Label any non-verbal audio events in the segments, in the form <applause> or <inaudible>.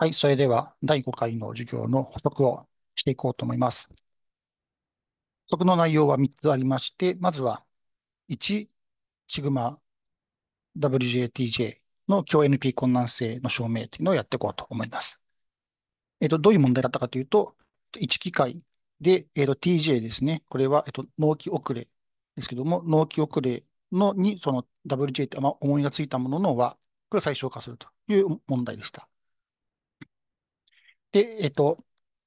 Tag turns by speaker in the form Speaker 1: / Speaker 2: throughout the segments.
Speaker 1: はい、それでは第5回の授業の補足をしていこうと思います。補足の内容は3つありまして、まずは1、シグマ WJTJ の共 NP 困難性の証明というのをやっていこうと思います。えっと、どういう問題だったかというと、1機械で、えっと、TJ ですね、これは、えっと、納期遅れですけども、納期遅れのに、その WJ って、まあ、思いがついたものの和、これを最小化するという問題でした。で、えっ、と、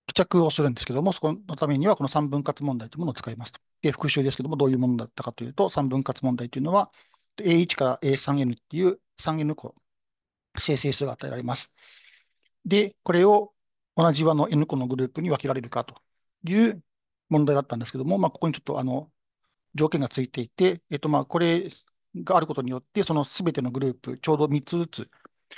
Speaker 1: 付着をするんですけども、そこのためにはこの3分割問題というものを使いますと。で、復習ですけども、どういうものだったかというと、3分割問題というのは、A1 から A3N っていう 3N 個生成数が与えられます。で、これを同じ和の N 個のグループに分けられるかという問題だったんですけども、まあ、ここにちょっとあの条件がついていて、えっと、まあこれがあることによって、そのすべてのグループ、ちょうど3つずつ、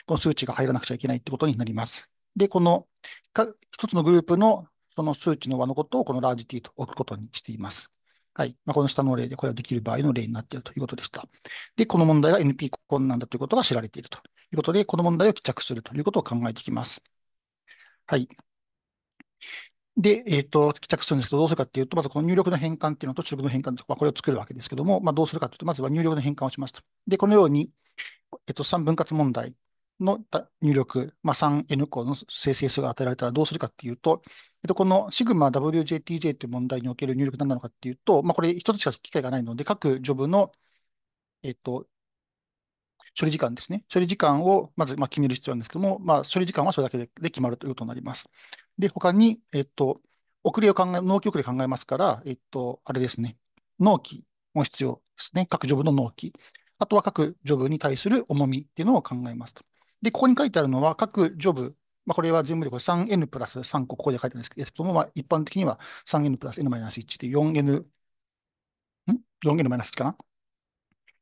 Speaker 1: この数値が入らなくちゃいけないってことになります。で、このか一つのグループのその数値の和のことをこのラージ T と置くことにしています。はい。まあ、この下の例でこれはできる場合の例になっているということでした。で、この問題が NP 困難だということが知られているということで、この問題を帰着するということを考えていきます。はい。で、えっ、ー、と、帰着するんですけど、どうするかっていうと、まずこの入力の変換っていうのと出力の変換と、か、これを作るわけですけども、まあ、どうするかというと、まずは入力の変換をしますと。で、このように、えっ、ー、と、3分割問題の入力、まあ、3N 個の生成数が与えられたらどうするかっていうと、えっと、この SigmaWJTJ という問題における入力何なのかっていうと、まあ、これ一つしか機会がないので、各ジョブの、えっと、処理時間ですね。処理時間をまずまあ決める必要なんですけども、まあ、処理時間はそれだけで決まるということになります。で、他に、えっと、遅れを考え、納期遅れ考えますから、えっと、あれですね。納期も必要ですね。各ジョブの納期。あとは各ジョブに対する重みっていうのを考えますと。で、ここに書いてあるのは、各ジョブ、まあ、これは全部でこれ 3n プラス3個、ここで書いてあるんですけども、まあ、一般的には 3n プラス n マイナス1で 4n、ん ?4n マイナス1かな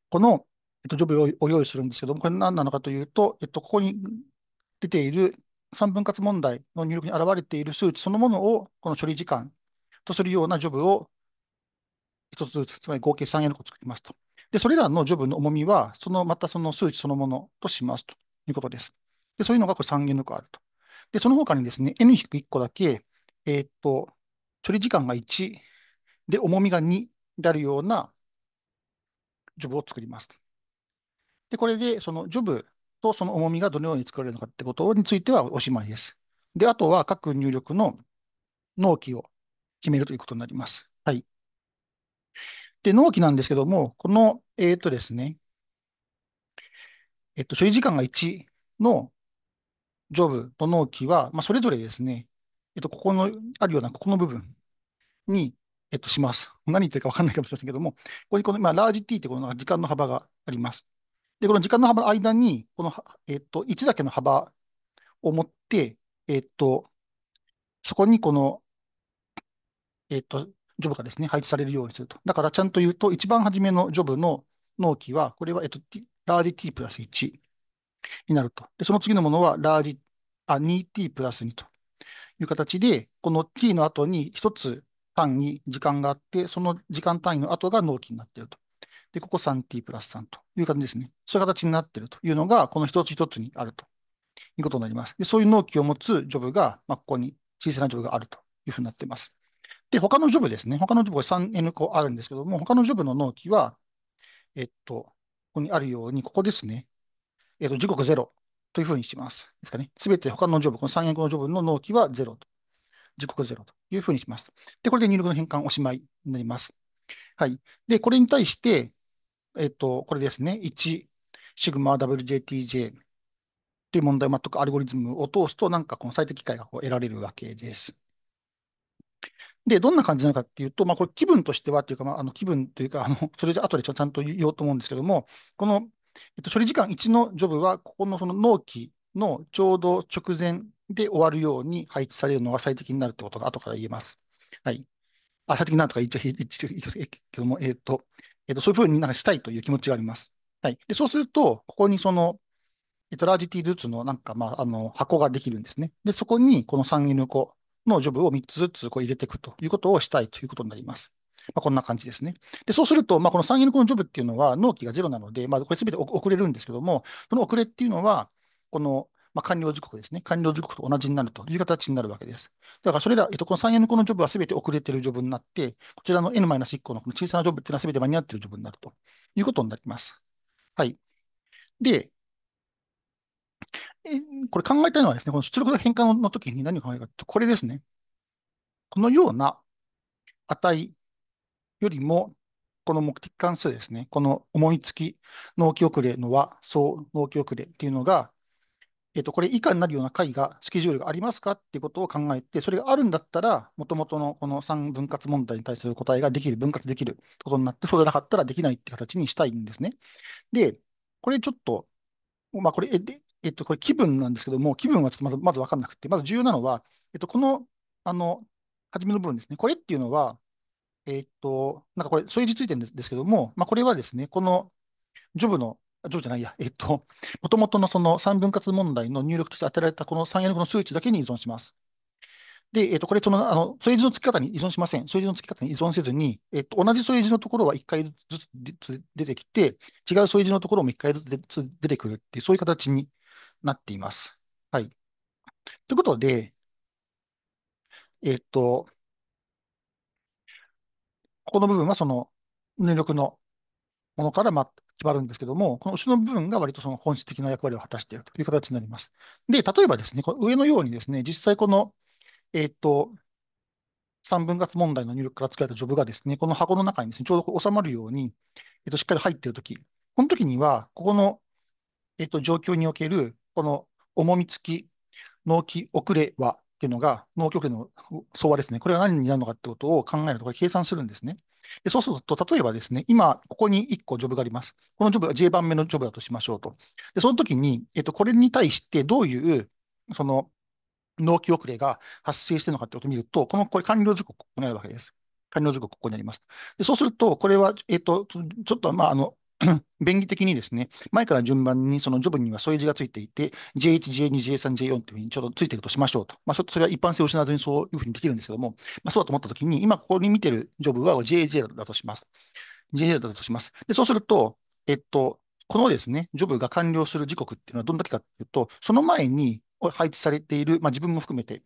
Speaker 1: この、えっと、ジョブを用意するんですけども、これ何なのかというと、えっと、ここに出ている3分割問題の入力に現れている数値そのものを、この処理時間とするようなジョブを1つずつ、つまり合計 3n 個作りますと。で、それらのジョブの重みは、その、またその数値そのものとしますと。いうことです。で、そういうのがこれ3元の区あると。で、その他にですね、n-1 個だけ、えー、っと、処理時間が1、で、重みが2であるようなジョブを作ります。で、これで、そのジョブとその重みがどのように作られるのかってことについてはおしまいです。で、あとは各入力の納期を決めるということになります。はい。で、納期なんですけども、この、えっ、ー、とですね、えっと、処理時間が1のジョブと納期は、まあ、それぞれですね、えっと、ここの、あるような、ここの部分に、えっと、します。何言ってるか分かんないかもしれませんけども、ここにこの、まあ、ラージ T ってこの時間の幅があります。で、この時間の幅の間に、この、えっと、1だけの幅を持って、えっと、そこにこの、えっと、ジョブがですね、配置されるようにすると。だから、ちゃんと言うと、一番初めのジョブの納期は、これは、えっと、ラージ t プラス1になると。で、その次のものは、ラージ、あ、2t プラス2という形で、この t の後に1つ単位時間があって、その時間単位の後が納期になっていると。で、ここ 3t プラス3という感じですね。そういう形になっているというのが、この一つ一つにあるということになります。で、そういう納期を持つジョブが、まあ、ここに小さなジョブがあるというふうになっています。で、他のジョブですね。他のジョブこれ 3N 個あるんですけども、他のジョブの納期は、えっと、ここにあるように、ここですね。えー、と、時刻0というふうにします。ですかね。すべて他のジョこの三4、5のジョの納期は0と。時刻0というふうにします。で、これで入力の変換おしまいになります。はい。で、これに対して、えっ、ー、と、これですね。1、シグマ WJTJ という問題を全くアルゴリズムを通すと、なんかこの最適解がこう得られるわけです。で、どんな感じなのかっていうと、まあ、これ気分としてはというか、まあ、あの気分というか、あの <laughs> それじゃ後でちゃんと言おうと思うんですけども、この、えっと、処理時間1のジョブは、ここのその納期のちょうど直前で終わるように配置されるのが最適になるってことが後から言えます。はい。あ、最適なとか言っちゃいいけども、えっ、と、えっ、と、そういうふうになんかしたいという気持ちがあります。はい。で、そうすると、ここにその、えっ、と、ラージ T ルーツのなんか、まあ、あの、箱ができるんですね。で、そこにこの 3N 個のジョブを3つずつこう入れていくということをしたいということになります。まあ、こんな感じですね。で、そうすると、まあ、この3 n のこのジョブっていうのは納期がゼロなので、まあ、これ全て遅れるんですけども、その遅れっていうのは、この、まあ、完了時刻ですね。完了時刻と同じになるという形になるわけです。だから、それら、えっと、この3 n 個このジョブは全て遅れてるジョブになって、こちらの N-1 個のこの小さなジョブっていうのは全て間に合ってるジョブになるということになります。はい。で、これ考えたいのはですね、この出力の変換の時に何を考えるかというと、これですね。このような値よりも、この目的関数ですね、この思いつき、納期遅れの和、総納期遅れっていうのが、えっ、と、これ以下になるような解が、スケジュールがありますかっていうことを考えて、それがあるんだったら、もともとのこの3分割問題に対する答えができる、分割できることになって、そうでなかったらできないって形にしたいんですね。で、これちょっと、まあ、これ、え、で、えっと、これ気分なんですけども、気分はちょっとまず、まず分かんなくて、まず重要なのは、えっと、この、あの、初めの部分ですね。これっていうのは、えっと、なんかこれ、そういうについてるんですけども、まあ、これはですね、この、ジョブの、ジョブじゃないや、えっと、もともとのその3分割問題の入力として当てられたこの3やのの数値だけに依存します。で、えっと、これ、その、あの、添え字の付き方に依存しません。添え字の付き方に依存せずに、えっと、同じ添え字のところは1回ずつ出てきて、違う添え字のところも1回ずつ出てくるっていう、そういう形になっています。はい。ということで、えっと、ここの部分はその入力のものからま決まるんですけども、この後ろの部分が割とその本質的な役割を果たしているという形になります。で、例えばですね、この上のようにですね、実際この、えっと、3分割問題の入力から作られたジョブがですね、この箱の中にですね、ちょうど収まるように、えっと、しっかり入っているとき、このときには、ここの、えっと、状況におけるこの重み付き納期遅れはっていうのが、納期遅れの相和ですね。これが何になるのかってことを考えると、これ計算するんですね。でそうすると、例えばですね、今、ここに1個ジョブがあります。このジョブは J 番目のジョブだとしましょうと。で、その時に、えっと、これに対してどういう、その、納期遅れが発生してるのかってことを見ると、この、これ完了時刻、ここにあるわけです。完了時刻、ここにあります。でそうすると、これは、えっと、ちょっと、まあ、あの、<clears throat> 便宜的にですね、前から順番にそのジョブには添え字がついていて、J1、J2、J3、J4 というふうにちょっとついてるとしましょうと。まあ、それは一般性を失わずにそういうふうにできるんですけども、まあ、そうだと思ったときに、今ここに見てるジョブは JJ だとします。JJ だとします。で、そうすると、えっと、このですね、ジョブが完了する時刻っていうのはどんだけかっていうと、その前に配置されている、まあ、自分も含めて、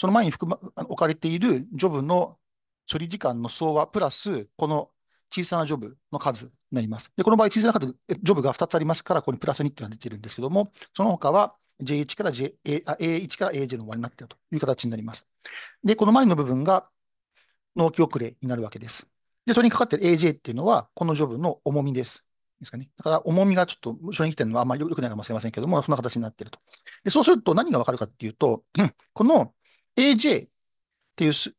Speaker 1: その前に含、ま、置かれているジョブの処理時間の総和プラス、この小さなジョブの数なります。で、この場合、小さな数、ジョブが2つありますから、ここにプラス2っていうのが出てるんですけども、その他は J1 から J、A1 から AJ の和になっているという形になります。で、この前の部分が納期遅れになるわけです。で、それにかかってる AJ っていうのは、このジョブの重みです。ですかね。だから重みがちょっと、初任起点のはあんまり良くないかもしれませんけども、そんな形になっていると。で、そうすると何がわかるかっていうと、<clears throat> この AJ っていう数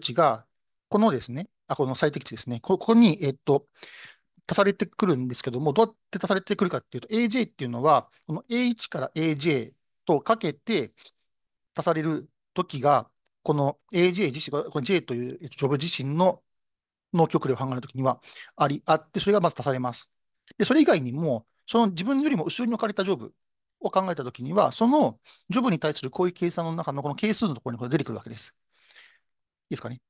Speaker 1: 値が、このですね、あ、この最適値ですね。ここに、えっと、足されてくるんですけども、どうやって足されてくるかっていうと、AJ っていうのは、この A1 から AJ とかけて足されるときが、この AJ 自身この J というジョブ自身の能極量を考えるときにはあり、あって、それがまず足されます。で、それ以外にも、その自分よりも後ろに置かれたジョブを考えたときには、そのジョブに対するこういう計算の中のこの係数のところにこれ出てくるわけです。いいですかね。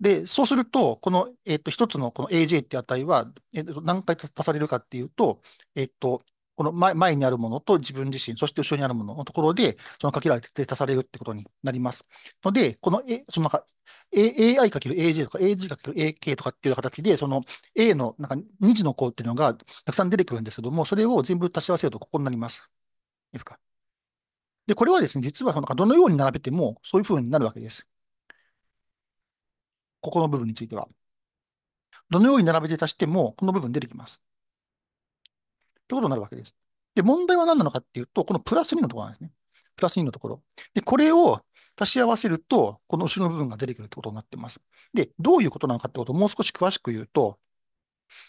Speaker 1: で、そうすると、この、えっと、一つのこの AJ って値は、えっと、何回足されるかっていうと、えっと、この前前にあるものと自分自身、そして後ろにあるもののところで、そのかけられて足されるってことになります。ので、この、A、そのなんか、A、i かける AJ とか AG かける AK とかっていう形で、その A のなんか2次の項っていうのがたくさん出てくるんですけども、それを全部足し合わせるとここになります。いいですか。で、これはですね、実はそのどのように並べてもそういうふうになるわけです。ここの部分については。どのように並べて足しても、この部分出てきます。ということになるわけです。で、問題は何なのかっていうと、このプラス2のところなんですね。プラス2のところ。で、これを足し合わせると、この後ろの部分が出てくるってことになってます。で、どういうことなのかってことをもう少し詳しく言うと、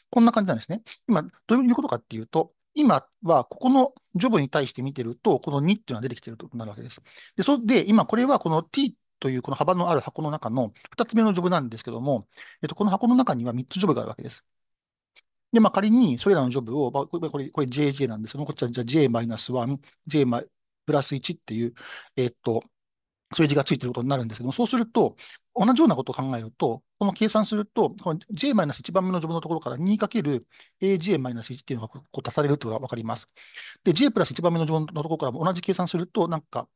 Speaker 1: こんな感じなんですね。今、どういうことかっていうと、今はここのジョブに対して見てると、この2っていうのが出てきてるとなるわけです。で、それで、今これはこの t というこの幅のある箱の中の2つ目のジョブなんですけども、えっと、この箱の中には3つジョブがあるわけです。で、まあ、仮にそれらのジョブを、まあ、これ、これ、これ JJ なんですけども、こっちはじゃ J-1、J プラス1っていう、えっと、数字がついてることになるんですけども、そうすると、同じようなことを考えると、この計算すると、この J-1 番目のジョブのところから 2×AJ-1 っていうのがこう足されるってことがわかります。で、J プラス1番目のジョブのところからも同じ計算すると、なんか、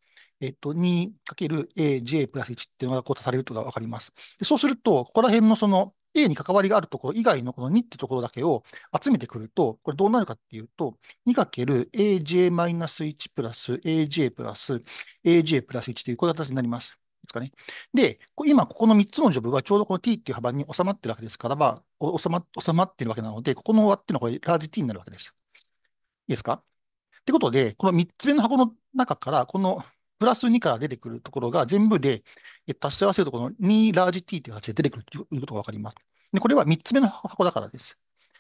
Speaker 1: えっと、2る a j プラス1っていうのがこう足されるというがわかります。でそうすると、ここら辺のその A に関わりがあるところ以外のこの2ってところだけを集めてくると、これどうなるかっていうと、2る a j マイナス1プラス aj プラス aj プラス1というこう形になります。ですかね。で、今ここの3つのジョブがちょうどこの t っていう幅に収まってるわけですから、まあ、収ま収まってるわけなので、ここの割っていうのはこれラージ t になるわけです。いいですかってことで、この3つ目の箱の中から、このプラス2から出てくるところが全部で、え足し合わせるとこの2ラージ t という形で出てくるということが分かります。で、これは3つ目の箱だからです。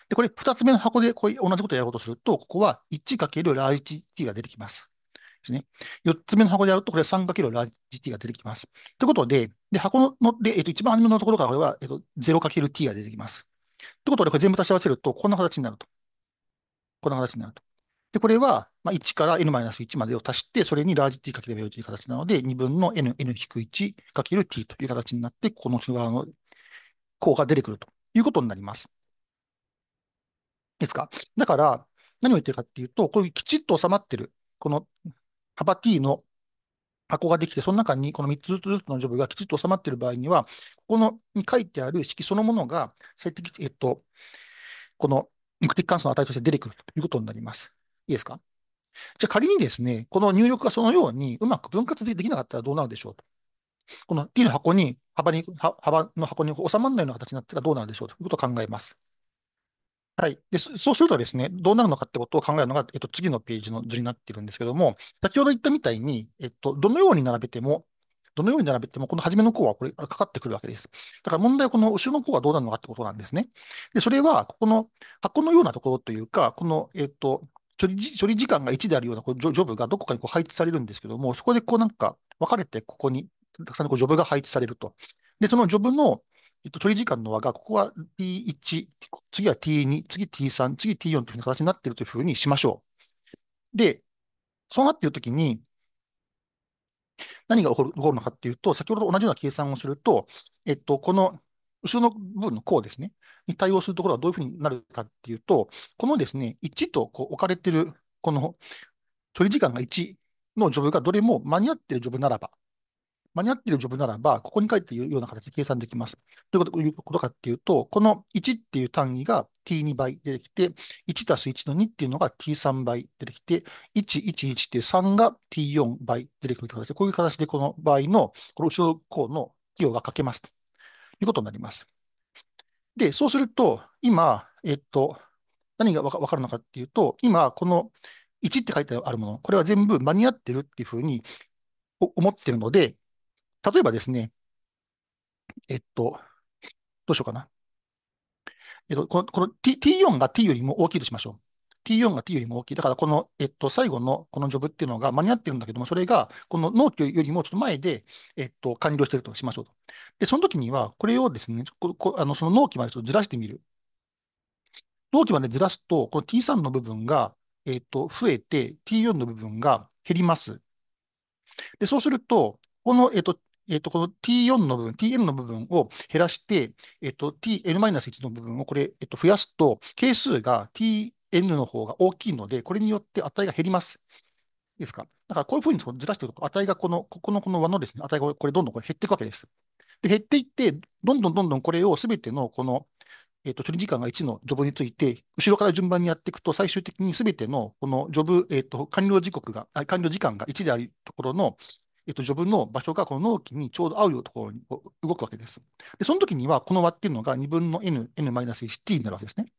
Speaker 1: で、これ2つ目の箱でこう同じことをやろうとすると、ここは 1× ラージ t が出てきます。ですね。4つ目の箱でやると、これ 3× ラージ t が出てきます。ということで、で箱ので、えっと、一番初めのところからこれは、えっと、0× t が出てきます。ということで、これ全部足し合わせると、こんな形になると。こんな形になると。で、これは、まあ、1から n-1 までを足して、それにラージ t かけるいという形なので、2分の n、n-1 かける t という形になって、この側の項が出てくるということになります。ですか。だから、何を言ってるかっていうと、こういうきちっと収まってる、この幅 t の箱ができて、その中にこの3つずつずつのジョブがきちっと収まっている場合には、ここのに書いてある式そのものが、性的、えっと、この目的関数の値として出てくるということになります。いいですかじゃあ仮にですね、この入力がそのようにうまく分割できなかったらどうなるでしょうと。この t の箱に、幅に、幅の箱に収まらないような形になったらどうなるでしょうということを考えます。はい。で、そうするとですね、どうなるのかってことを考えるのが、えっと、次のページの図になっているんですけども、先ほど言ったみたいに、えっと、どのように並べても、どのように並べても、この初めの項はこれかかってくるわけです。だから問題はこの後ろの項はどうなるのかってことなんですね。で、それは、ここの箱のようなところというか、この、えっと、処理処理時間が1であるようなこうジョブがどこかにこう配置されるんですけども、そこでこうなんか分かれて、ここにたくさんこうジョブが配置されると。で、そのジョブの、えっと、処理時間の和が、ここは T1、次は T2、次 T3、次 T4 という形になっているというふうにしましょう。で、そうなっているときに、何が起こるのかっていうと、先ほどと同じような計算をすると、えっと、この後ろの部分の項ですね、に対応するところはどういうふうになるかっていうと、このですね、1とこう置かれてる、この取り時間が1のジョブがどれも間に合っているジョブならば、間に合っているジョブならば、ここに書いているような形で計算できます。どういうことかっていうと、この1っていう単位が t2 倍出てきて、1たす1の2っていうのが t3 倍出てきて、111っていう3が t4 倍出てくるという形で、こういう形でこの場合の、この後ろ項の寄用が書けます。いうことになります。で、そうすると、今、えっと、何がわかるのかっていうと、今、この1って書いてあるもの、これは全部間に合ってるっていうふうに思ってるので、例えばですね、えっと、どうしようかな。えっと、このこの T4 が T よりも大きいとしましょう。T4 が T よりも大きい。だから、この、えっと、最後のこのジョブっていうのが間に合ってるんだけども、それが、この納期よりもちょっと前で、えっと、完了してるとしましょうと。で、その時には、これをですね、ここあのその納期までちょっとずらしてみる。納期までずらすと、この T3 の部分が、えっと、増えて、T4 の部分が減ります。で、そうすると、この、えっと、えっと、この T4 の部分、Tn の部分を減らして、えっと、Tn-1 の部分をこれ、えっと、増やすと、係数が T、N の方が大きいので、これによって値が減ります。いいですかだからこういうふうにずらしていくと、値がこの、ここのこの和のですね、値がこれどんどんこれ減っていくわけです。で、減っていって、どんどんどんどんこれをすべてのこの、えっ、ー、と、処理時間が1のジョブについて、後ろから順番にやっていくと、最終的にすべてのこのジョブ、えっ、ー、と、完了時刻が、完了時間が1であるところの、えっと、序文の場所がこの納期にちょうど合うようところに動くわけです。で、その時には、この和っていうのが2分の n、n-1t になるわけですね。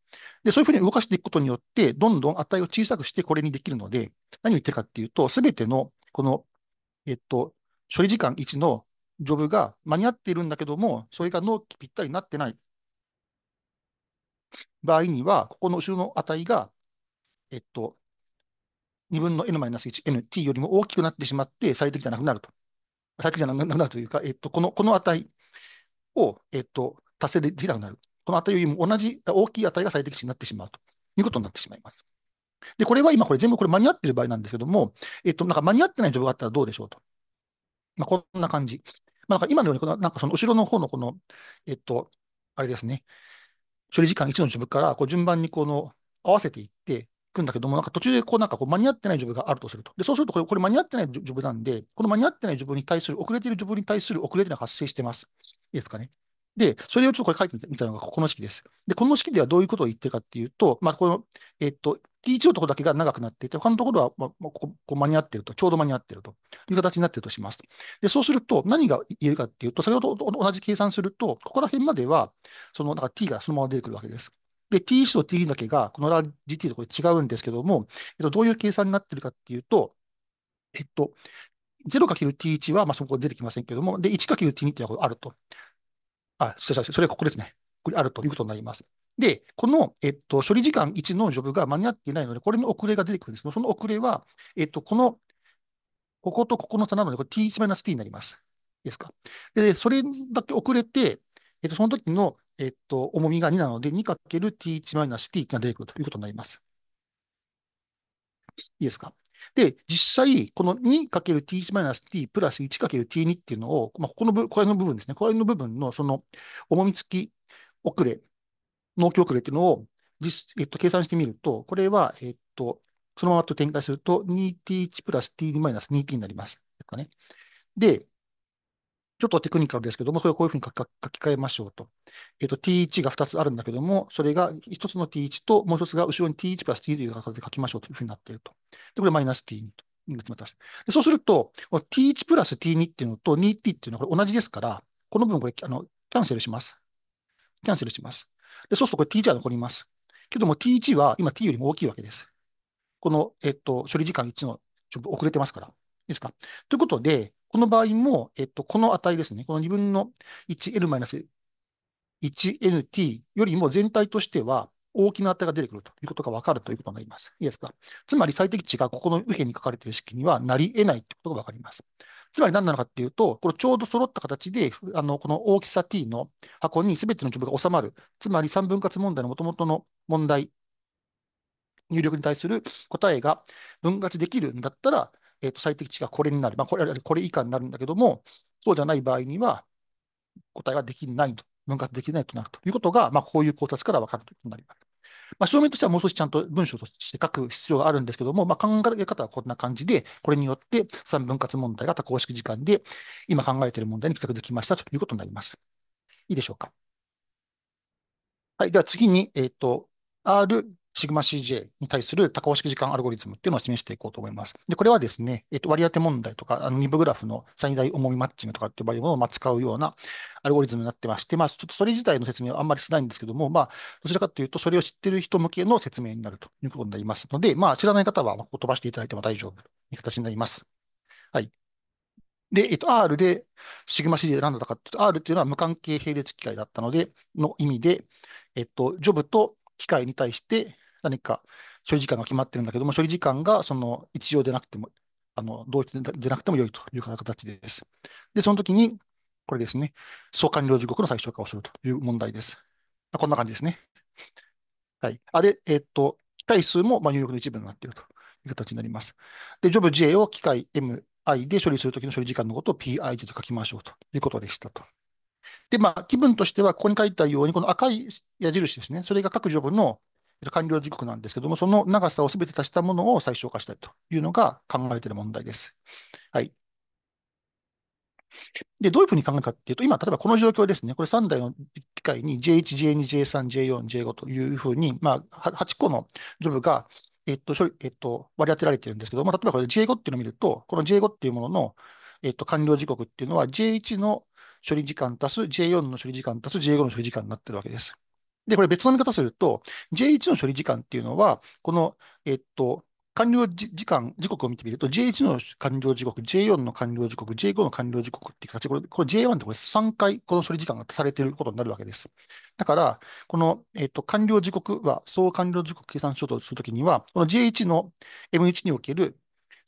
Speaker 1: で、そういうふうに動かしていくことによって、どんどん値を小さくしてこれにできるので、何を言ってるかっていうと、すべての、この、えっと、処理時間1のジョブが間に合っているんだけども、それが納期ぴったりになってない場合には、ここの後ろの値が、えっと、2分の n マイナス 1nt よりも大きくなってしまって、最適じゃなくなると。最適じゃなくなるというか、えっと、この、この値を、えっと、達成できなくなる。この値よりも同じ大きい値が最適値になってしまうということになってしまいます。で、これは今これ全部これ間に合ってる場合なんですけども、えっと、なんか間に合ってない状況があったらどうでしょうと。まあ、こんな感じ。まあ、なんか今のようにこの、なんかその後ろの方のこの、えっと、あれですね、処理時間1のョブからこう順番にこの合わせていって、くんだけども、なんか途中でこうなんかこう間に合ってないジョブがあるとすると。で、そうするとこれこれ間に合ってないジョブなんで、この間に合ってないジョブに対する、遅れてるジョブに対する遅れてうのが発生してます。いいですかね。で、それをちょっとこれ書いてみたのがこの式です。で、この式ではどういうことを言ってるかっていうと、まあ、この、えっと、1のところだけが長くなっていて、他のところは、まあ、ここ間に合っていると、ちょうど間に合っているという形になっているとします。で、そうすると、何が言えるかっていうと、先ほどと同じ計算すると、ここら辺までは、その、なんか t がそのまま出てくるわけです。で、t1 と t2 だけが、このラ gt とこれ違うんですけども、えっと、どういう計算になってるかっていうと、えっと、0×t1 は、まあ、そこ出てきませんけども、で、1×t2 っていうのがあると。あ、失礼しました。それはここですね。これあるということになります。で、この、えっと、処理時間1のジョブが間に合っていないので、これの遅れが出てくるんですけど、その遅れは、えっと、この、こことここの差なので、これ t1-t になります。ですか。で、それだけ遅れて、えっと、その時のえっと、重みが2なので、2×t1-t が出てくるということになります。いいですか。で、実際、この 2×t1-t プラス 1×t2 っていうのを、まあ、ここの部、これの部分ですね。これの部分の、その、重み付き遅れ、納期遅れっていうのを、実、えっと、計算してみると、これは、えっと、そのままと展開すると、2t1 プラス t2 マイナス 2t になります。かね。で、ちょっとテクニカルですけども、それをこういうふうに書き換えましょうと。えっ、ー、と、t1 が2つあるんだけども、それが1つの t1 と、もう1つが後ろに t1 プラス t という形で書きましょうというふうになっていると。で、これマイナス t2 と。でそうすると、t1 プラス t2 っていうのと 2t っていうのはこれ同じですから、この部分これあのキャンセルします。キャンセルします。で、そうするとこれ t1 は残ります。けども t1 は今 t よりも大きいわけです。この、えっと、処理時間1のちょっと遅れてますから。いいですかということで、この場合も、えっと、この値ですね。この2分の 1n-1nt よりも全体としては大きな値が出てくるということがわかるということになります。いいですかつまり最適値がここの右辺に書かれている式にはなり得ないということがわかります。つまり何なのかっていうと、これちょうど揃った形で、あの、この大きさ t の箱に全ての規模が収まる。つまり3分割問題の元々の問題、入力に対する答えが分割できるんだったら、えー、と最適値がこれになる、まあ、これ、これ以下になるんだけども、そうじゃない場合には、答えはできないと、分割できないとなるということが、まあ、こういう考察から分かるということになります。まあ、証明としてはもう少しちゃんと文章として書く必要があるんですけども、まあ、考え方はこんな感じで、これによって3分割問題が多項式時間で、今考えている問題に帰宅できましたということになります。いいでしょうか。はい、では次に、えっ、ー、と、R シグマ CJ に対する多項式時間アルゴリズムっていうのを示していこうと思います。で、これはですね、えっと、割り当て問題とか、あの、二部グラフの最大重みマッチングとかって呼ばれるものを使うようなアルゴリズムになってまして、まあ、ちょっとそれ自体の説明はあんまりしないんですけども、まあ、どちらかというと、それを知ってる人向けの説明になるということになりますので、まあ、知らない方は飛ばしていただいても大丈夫という形になります。はい。で、えっと、R で、シグマ c j で何だったかっていうと、R っていうのは無関係並列機械だったので、の意味で、えっと、ジョブと機械に対して何か処理時間が決まってるんだけども、処理時間がその一応でなくても、あの同一でなくても良いという形です。で、その時に、これですね、相関量時刻の最小化をするという問題です。こんな感じですね。はい。あれ、えっ、と、機械数もまあ入力の一部になっているという形になります。で、ジョブ J を機械 MI で処理するときの処理時間のことを PIJ と書きましょうということでしたと。で、まあ、気分としては、ここに書いたように、この赤い矢印ですね、それが各ジョブの完了時刻なんですけども、その長さをすべて足したものを最小化したいというのが考えている問題です。はい。で、どういうふうに考えるかっていうと、今、例えばこの状況ですね、これ3台の機械に J1、J2、J3、J4、J5 というふうに、まあ、8個のジョブが、えっと、処理、えっと、割り当てられてるんですけども、例えばこれ J5 っていうのを見ると、この J5 っていうものの、えっと、完了時刻っていうのは J1 の処理時間足す J4 の処理時間足す J5 の処理時間になってるわけです。で、これ別の見方すると、J1 の処理時間っていうのは、この、えっと、完了時間、時刻を見てみると、J1 の完了時刻、J4 の完了時刻、J5 の完了時刻っていう形で、これ、これ J1 ってこれ3回この処理時間が足されていることになるわけです。だから、この、えっと、完了時刻は、総完了時刻計算しようとするときには、この J1 の M1 における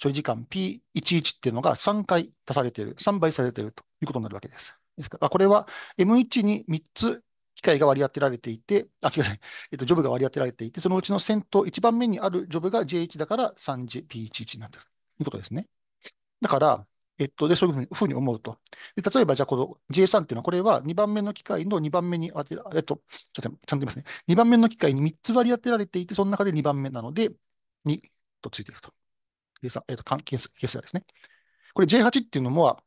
Speaker 1: 処理時間 P11 っていうのが3回足されている、3倍されているということになるわけです。ですから、これは M1 に3つ機械が割り当てられていて、あ、違う、えっと、ジョブが割り当てられていて、そのうちの先頭、一番目にあるジョブが J1 だから 3JP11 になってるということですね。だから、えっと、で、そういうふうに思うと。で、例えば、じゃあ、この J3 っていうのは、これは2番目の機械の2番目に当てら、えっと、ちょっと、ちゃんと言いますね。2番目の機械に3つ割り当てられていて、その中で2番目なので、2とついていると。J3、えっと、関係数ですね。これ J8 っていうのも、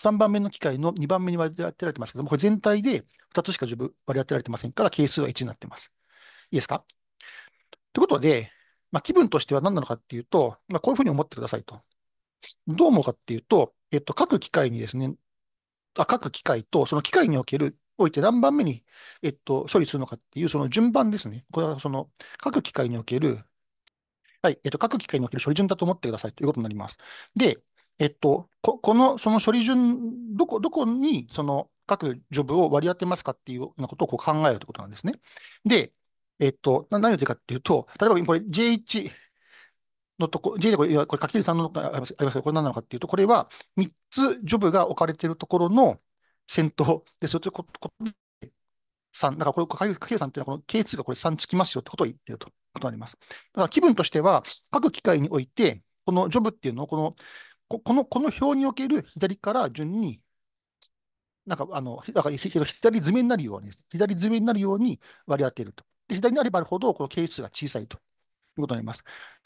Speaker 1: 3番目の機械の2番目に割り当てられてますけども、これ全体で2つしか十分割り当てられてませんから、係数は1になってます。いいですかということで、まあ、気分としては何なのかっていうと、まあ、こういうふうに思ってくださいと。どう思うかっていうと、えっと、各機械にですね、あ各機械とその機械におけるおいて何番目に、えっと、処理するのかっていうその順番ですね。これはその各機械における、はい、えっと、各機械における処理順だと思ってくださいということになります。で、えっと、ここのその処理順、どこどこにその各ジョブを割り当てますかっていうようなことをこう考えるということなんですね。で、えっと、何を言ってかっていうと、例えばこれ J1 のとこ、J でこれ、これ、柿切さんのとこあありますけど、これ何なのかっていうと、これは3つジョブが置かれているところの先頭で、すよということで3、だからこれ、かけさんっていうのは、この K2 がこれ3つきますよってことを言ってるということになります。だから気分としては、各機械において、このジョブっていうのを、このここのこの表における左から順に、なんかあのだから左詰めになるように、左詰めになるように割り当てると。で左にあればあるほど、この係数が小さいということになります。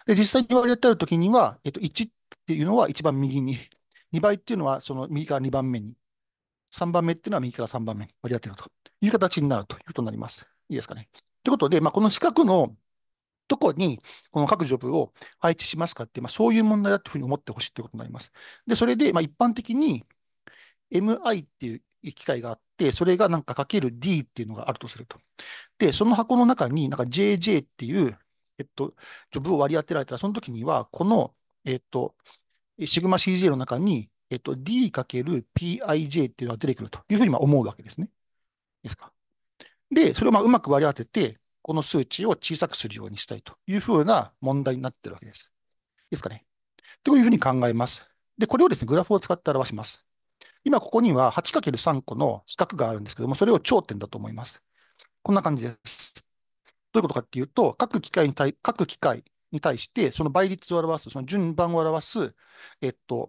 Speaker 1: で実際に割り当てるときには、えっと、1っていうのは一番右に、2倍っていうのはその右から2番目に、3番目っていうのは右から3番目に割り当てるという形になるということになります。いいですかね。ということで、まあ、この四角のどこにこの各ジョブを配置しますかって、まあ、そういう問題だというふうに思ってほしいということになります。で、それで、まあ、一般的に MI っていう機械があって、それがなんかかける D っていうのがあるとすると。で、その箱の中になんか JJ っていう、えっと、ジョブを割り当てられたら、その時には、この、えっと、シグマ CJ の中に、えっと、D かける PIJ っていうのが出てくるというふうにまあ思うわけですね。ですか。で、それをまあうまく割り当てて、この数値を小さくするようにしたいというふうな問題になってるわけです。いいですかね。というふうに考えます。で、これをですね、グラフを使って表します。今、ここには 8×3 個の四角があるんですけども、それを頂点だと思います。こんな感じです。どういうことかっていうと、各機械に対各機械に対して、その倍率を表す、その順番を表す、えっと、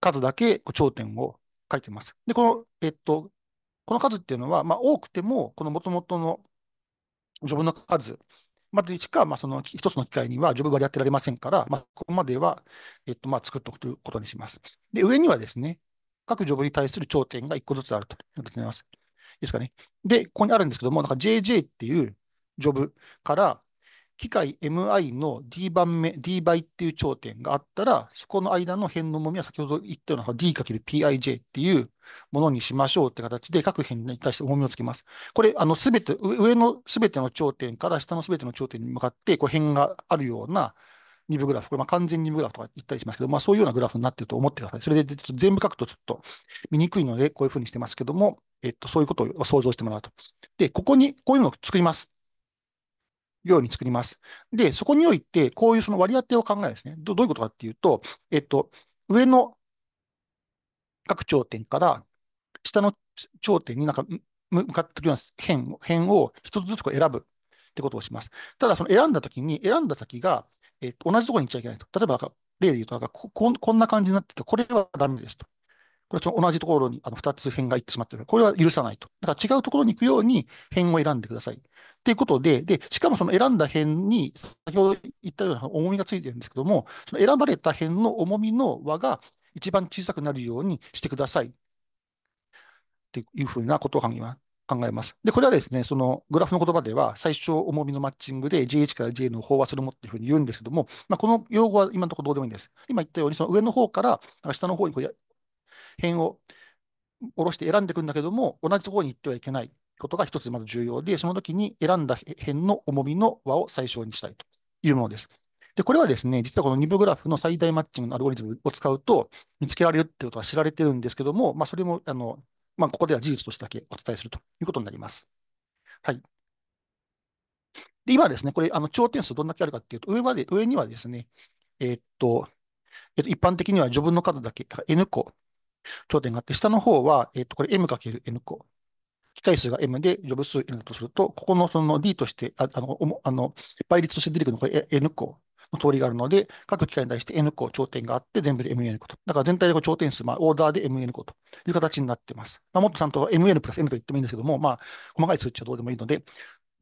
Speaker 1: 数だけ頂点を書いてます。で、この、えっと、この数っていうのは、まあ、多くても、このもともとのジョブの数、までしか、まあ、その一つの機会にはジョブ割り当てられませんから、まあ、ここまでは、えっと、まあ、作っておくということにします。で、上にはですね、各ジョブに対する頂点が1個ずつあるということになります。いいですかね。で、ここにあるんですけども、なんか JJ っていうジョブから、機械 MI の D 番目、D 倍っていう頂点があったら、そこの間の辺の重みは先ほど言ったような D×Pij っていうものにしましょうって形で各辺に対して重みをつけます。これ、あの、すべて、上のすべての頂点から下のすべての頂点に向かって、こう辺があるような二部グラフ、これ、まあ、完全二部グラフとか言ったりしますけど、まあ、そういうようなグラフになってると思ってください。それで、全部書くとちょっと見にくいので、こういうふうにしてますけども、えっと、そういうことを想像してもらうと。で、ここにこういうのを作ります。ように作ります。で、そこにおいて、こういうその割り当てを考えるんですね。どどういうことかっていうと、えっと、上の各頂点から下の頂点になんか向かってくるような辺辺を一つずつこう選ぶってことをします。ただ、その選んだときに、選んだ先が、えっと、同じところに行っちゃいけないと。例えば、例で言うとなんかこ、こんな感じになってて、これはダメですと。これ同じところにあの2つ辺が行ってしまっている。これは許さないと。だから違うところに行くように辺を選んでください。っていうことで、で、しかもその選んだ辺に、先ほど言ったような重みがついてるんですけども、その選ばれた辺の重みの和が一番小さくなるようにしてください。っていうふうなことを考えます。考えます。で、これはですね、そのグラフの言葉では、最小重みのマッチングで GH から JN を飽和するもっていうふうに言うんですけども、まあ、この用語は今のところどうでもいいんです。今言ったように、その上の方から下の方にこう辺を下ろして選んでいくんだけども、同じところに行ってはいけない。ことが一つまず重要で、その時に選んだ辺の重みの和を最小にしたいというものです。で、これはですね、実はこの2部グラフの最大マッチングのアルゴリズムを使うと見つけられるってことは知られてるんですけども、まあ、それも、あの、まあ、ここでは事実としてだけお伝えするということになります。はい。で、今ですね、これ、あの、頂点数どんだけあるかっていうと、上まで、上にはですね、えー、っと、えっと、一般的には序文の数だけ、だ N 個頂点があって、下の方は、えっと、これ M×N 個機械数が M で、ジョブ数 N だとすると、ここのその D として、ああの、あの倍率として出てくるのこれ N 個の通りがあるので、各機械に対して N 個頂点があって、全部で MN 個と。だから全体でこう頂点数、まあ、オーダーで MN 個という形になっています。まあ、もっとちゃんと MN プラス N と言ってもいいんですけども、まあ、細かい数値はどうでもいいので、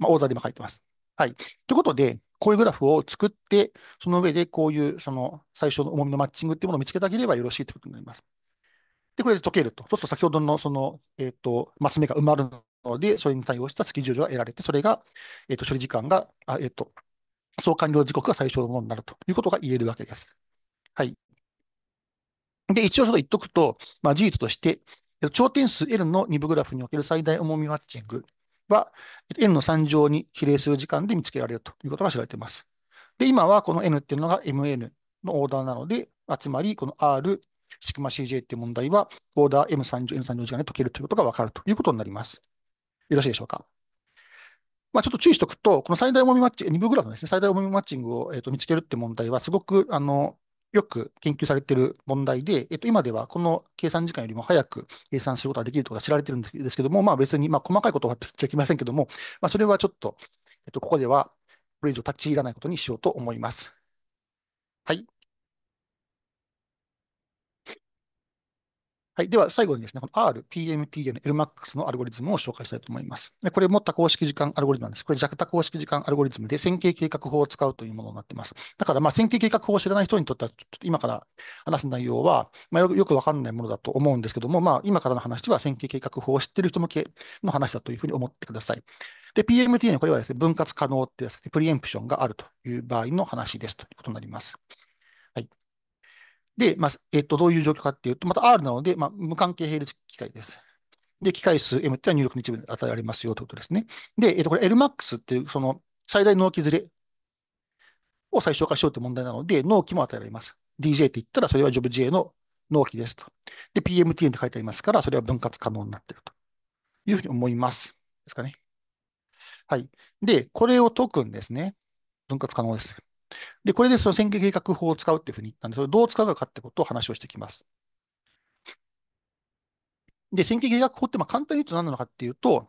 Speaker 1: まあ、オーダーで今書いてます。はい。ということで、こういうグラフを作って、その上でこういう、その、最初の重みのマッチングっていうものを見つけたければよろしいということになります。で、これで解けると。そうすると先ほどのその、えっ、ー、と、マス目が埋まるので、それに対応した月10ルが得られて、それが、えっ、ー、と、処理時間が、あえっ、ー、と、総完了時刻が最小のものになるということが言えるわけです。はい。で、一応ちょっと言っとくと、まあ、事実として、頂点数 L の2部グラフにおける最大重みマッチングは、N の3乗に比例する時間で見つけられるということが知られています。で、今はこの N っていうのが MN のオーダーなので、つまりこの R、シグマ CJ っていう問題は、オーダー M30、M34 時間で解けるということがわかるということになります。よろしいでしょうか。まあ、ちょっと注意しておくと、この最大重みマッチ、2分グラフですね、最大重みマッチングを、えー、と見つけるって問題は、すごく、あの、よく研究されている問題で、えっと、今ではこの計算時間よりも早く計算することができるとか知られてるんですけども、まあ別に、まあ細かいことは言っちゃいけませんけども、まあそれはちょっと、えっと、ここではこれ以上立ち入らないことにしようと思います。はい。はい。では、最後にですね、この R、PMTA の LMAX のアルゴリズムを紹介したいと思います。でこれも多公式時間アルゴリズムなんです。これ弱多公式時間アルゴリズムで線形計画法を使うというものになっています。だから、まあ、線形計画法を知らない人にとっては、ちょっと今から話す内容は、まあ、よくわかんないものだと思うんですけども、まあ、今からの話は線形計画法を知っている人向けの話だというふうに思ってください。で、PMTA これはですね、分割可能ってやつで、プリエンプションがあるという場合の話ですということになります。で、まあ、えっと、どういう状況かっていうと、また R なので、まあ、無関係並列機械です。で、機械数 M ってのは入力の一部に与えられますよということですね。で、えっと、これ LMAX っていう、その、最大納期ずれを最小化しようという問題なので、納期も与えられます。DJ って言ったら、それは JobJ の納期ですと。で、PMTN って書いてありますから、それは分割可能になっているというふうに思います。ですかね。はい。で、これを解くんですね。分割可能です。で、これでその選挙計画法を使うっていうふうに言ったんで、それどう使うかってことを話をしてきます。で、選挙計画法ってまあ簡単に言うと何なのかっていうと、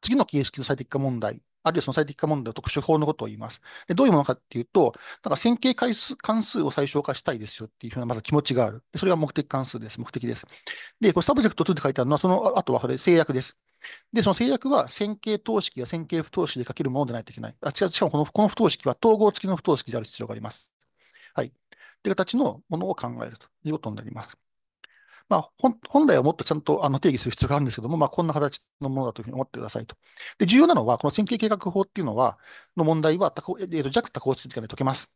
Speaker 1: 次の形式の最適化問題、あるいはその最適化問題の特殊法のことを言います。でどういうものかっていうと、なんか線形回数関数を最小化したいですよっていうふうなまず気持ちがある。それが目的関数です。目的です。で、これサブジェクト2って書いてあるのは、その後はそれ制約です。で、その制約は線形等式や線形不等式で書けるものでないといけない。あ、違う、しかもこのこの不等式は統合付きの不等式である必要があります。はい。という形のものを考えるということになります。まあ、本来はもっとちゃんとあの定義する必要があるんですけども、まあ、こんな形のものだというふうに思ってくださいと。で、重要なのは、この線形計画法っていうのは、の問題は多項、えっと弱多項式で解けます。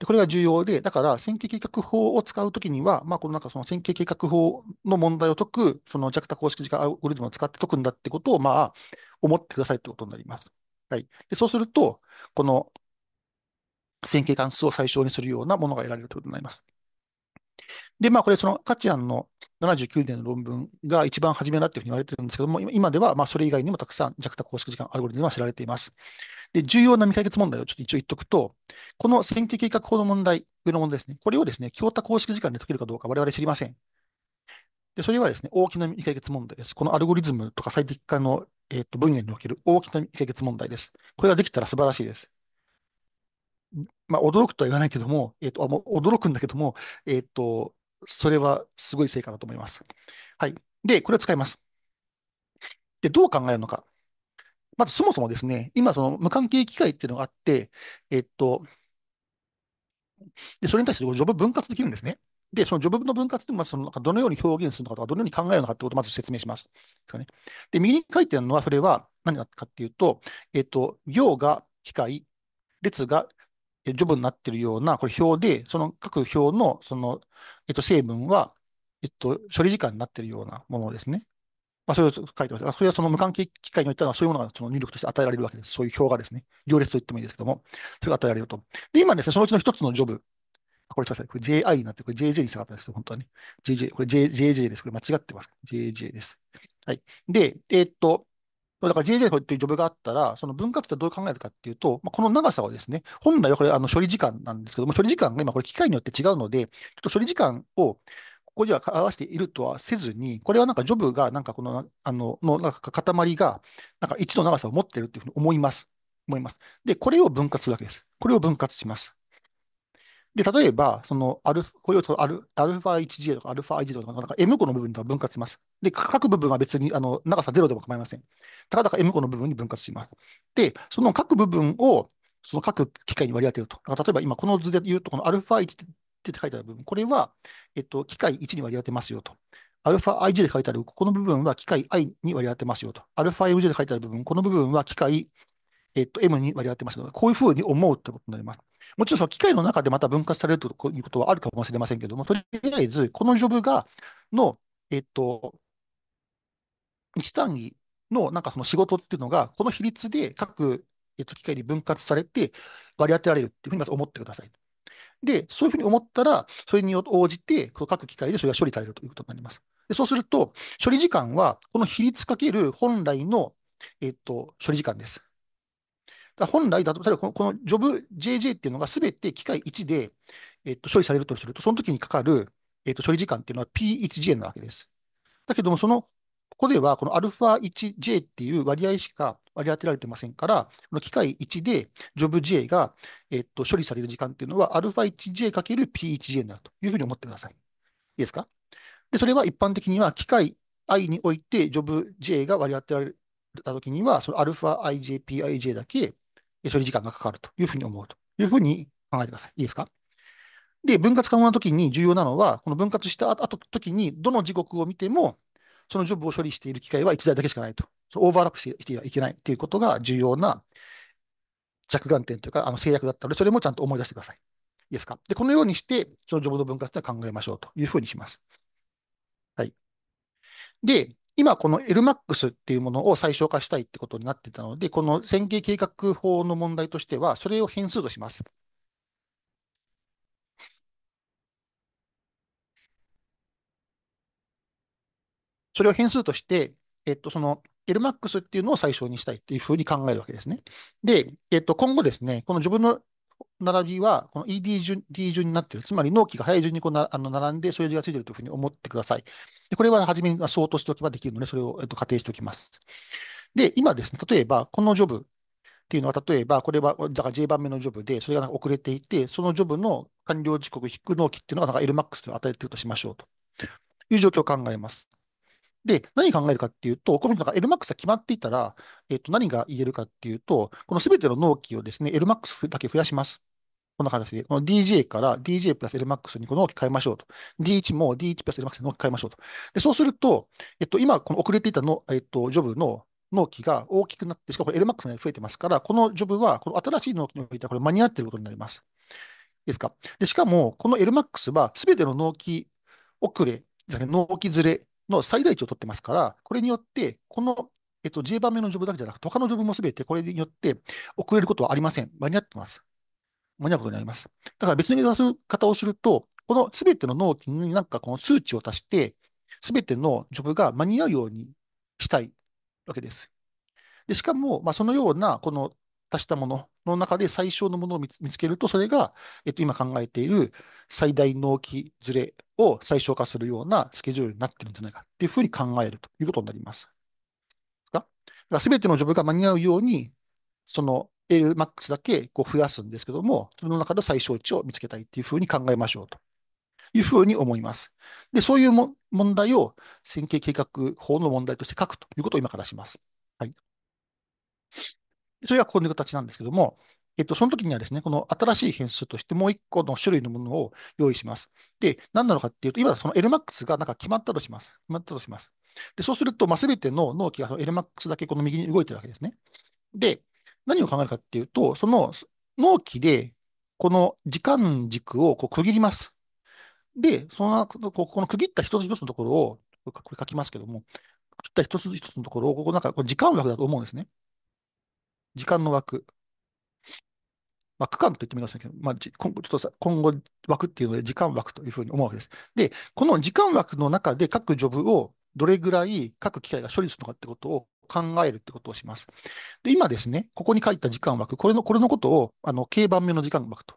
Speaker 1: で、これが重要で、だから線形計画法を使うときには、まあ、このなんかその線形計画法の問題を解く、その弱多公式時間アルゴリズムを使って解くんだってことを、まあ、思ってくださいってことになります。はい。で、そうすると、この線形関数を最小にするようなものが得られるということになります。で、まあ、これ、その、カチアンの79年の論文が一番初めだっていうふうに言われてるんですけども、今では、まあ、それ以外にもたくさん弱多公式時間アルゴリズムは知られています。で、重要な未解決問題をちょっと一応言っとくと、この線形計画法の問題、上の問題ですね、これをですね、京太公式時間で解けるかどうか我々知りません。で、それはですね、大きな未解決問題です。このアルゴリズムとか最適化の、えー、と分野における大きな未解決問題です。これができたら素晴らしいです。まあ、驚くとは言わないけども、えっ、ー、と、もう驚くんだけども、えっ、ー、と、それはすごい成果だと思います。はい。で、これを使います。で、どう考えるのか。まずそもそもですね、今、その無関係機械っていうのがあって、えっ、ー、と、で、それに対してジョブ分割できるんですね。で、そのジョブの分割で、まずそのなんかどのように表現するのかとか、どのように考えるのかってことをまず説明します。ですかね。で、右に書いてあるのは、それは何かっていうと、えっ、と、行が機械、列がジョブになっているような、これ表で、その各表の、その、えっと、成分は、えっと、処理時間になっているようなものですね。まあ、それを書いてます。それはその無関係機械においては、そういうものがその入力として与えられるわけです。そういう表がですね、行列と言ってもいいですけども、それが与えられると。で、今ですね、そのうちの一つのジョブ、これすいません、これ JI になって、これ JJ にしたかったんですけど、本当はね。JJ、これ J JJ です。これ間違ってます。JJ です。はい。で、えー、っと、そうだから JJ っていうジョブがあったら、その分割ってどう考えるかっていうと、まあ、この長さをですね、本来はこれあの処理時間なんですけども、処理時間が今これ機械によって違うので、ちょっと処理時間をここでは表しているとはせずに、これはなんかジョブがなんかこの、あの、のなんか塊が、なんか1の長さを持ってるっていうふうに思います。思います。で、これを分割するわけです。これを分割します。で、例えば、そのアルフ、これをアルアルファ 1G とかアルファ 1G とか、なんか M 個の部分とは分割します。で、各部分は別にあの長さ0でも構いません。たかだか M 個の部分に分割します。で、その各部分をその各機械に割り当てると。例えば今この図で言うと、このアルファ1って書いてある部分、これは、えっと、機械1に割り当てますよと。アルファ IG で書いてあるここの部分は機械 I に割り当てますよと。アルファ MG で書いてある部分、この部分は機械、えっと、M に割り当てますよと。こういうふうに思うということになります。もちろんその機械の中でまた分割されるということはあるかもしれませんけども、とりあえず、このジョブが、の、えっと、一単位のなんかその仕事っていうのが、この比率で各、えっと、機械に分割されて割り当てられるっていうふうにまず思ってください。で、そういうふうに思ったら、それに応じて、各機械でそれが処理されるということになります。でそうすると、処理時間は、この比率かける本来の、えっと、処理時間です。本来だと、例えばこのこのジョブ j j っていうのがすべて機械1で、えっと、処理されるとすると、その時にかかる、えっと、処理時間っていうのは P1J なわけです。だけども、その、ここではこの α1J っていう割合しか割り当てられてませんから、この機械1で JobJ が、えっと、処理される時間っていうのは α1J×P1J になるというふうに思ってください。いいですかで、それは一般的には機械 i において JobJ が割り当てられたときには、その αijpij だけ処理時間がかかるというふうに思うというふうに考えてください。いいですかで、分割可能な時に重要なのは、この分割した後時に、どの時刻を見ても、そのジョブを処理している機械は1台だけしかないと。オーバーラップしてはいけないということが重要な着眼点というか、あの制約だったので、それもちゃんと思い出してください。いいですかで、このようにして、そのジョブの分割では考えましょうというふうにします。はい。で、今この LMAX っていうものを最小化したいってことになってたので、この線形計画法の問題としては、それを変数とします。それを変数として、えっと、その LMAX っていうのを最小にしたいというふうに考えるわけですね。で、えっと、今後ですね、この自分の並びは、この ED 順 D 順になっている。つまり、納期が早い順にこうなあの並んで、そういう字がついているというふうに思ってください。でこれは初めに相当しておけばできるので、それを、えっと、仮定しておきます。で、今ですね、例えば、このジョブっていうのは、例えば、これは、だから J 番目のジョブで、それがなんか遅れていて、そのジョブの完了時刻、引く納期っていうのが、なんか LMAX というのを与えているとしましょうという状況を考えます。で、何考えるかっていうと、この人が LMAX が決まっていたら、えっと、何が言えるかっていうと、このすべての納期をですね、LMAX だけ増やします。こんな形で、この DJ から DJ プラス LMAX にこの納期変えましょうと。D1 も D1 プラス LMAX に納期変えましょうと。で、そうすると、えっと、今、この遅れていたの、えっと、ジョブの納期が大きくなって、しかもこれ LMAX が増えてますから、このジョブは、この新しい納期においてはこれ間に合っていることになります。ですか。で、しかも、この LMAX はすべての納期遅れ、納期ずれの最大値を取ってますから、これによって、この、えっと、J 番目のジョブだけじゃなくて、他のジョブもすべてこれによって遅れることはありません。間に合ってます。間に合うことになります。だから別に出す方をすると、このすべての納期になんかこの数値を足して、すべてのジョブが間に合うようにしたいわけです。でしかも、まあ、そのようなこの足したものの中で最小のものを見つけると、それが、えっと、今考えている最大納期ずれを最小化するようなスケジュールになってるんじゃないかっていうふうに考えるということになります。すべてのジョブが間に合うように、その LMAX だけこう増やすんですけども、その中の最小値を見つけたいっていうふうに考えましょうというふうに思います。で、そういうも問題を線形計画法の問題として書くということを今からします。はい。それがこういう形なんですけども、えっと、その時にはですね、この新しい変数としてもう1個の種類のものを用意します。で、何なのかっていうと、今その LMAX がなんか決まったとします。決まったとします。で、そうすると、まあ、全ての納期がその LMAX だけこの右に動いてるわけですね。で、何を考えるかっていうと、その納期でこの時間軸をこう区切ります。で、そのここの区切った一つ一つのところを、これ書きますけども、区切った一つ一つのところを、ここなんかこ時間枠だと思うんですね。時間の枠。まあ、区間と言ってみませんけど、まあ、今後、ちょっとさ今後枠っていうので、時間枠というふうに思うわけです。で、この時間枠の中で各ジョブをどれぐらい各機械が処理するのかってことを考えるってことをします。で、今ですね、ここに書いた時間枠、これの、これのことを、あの、K 番目の時間枠と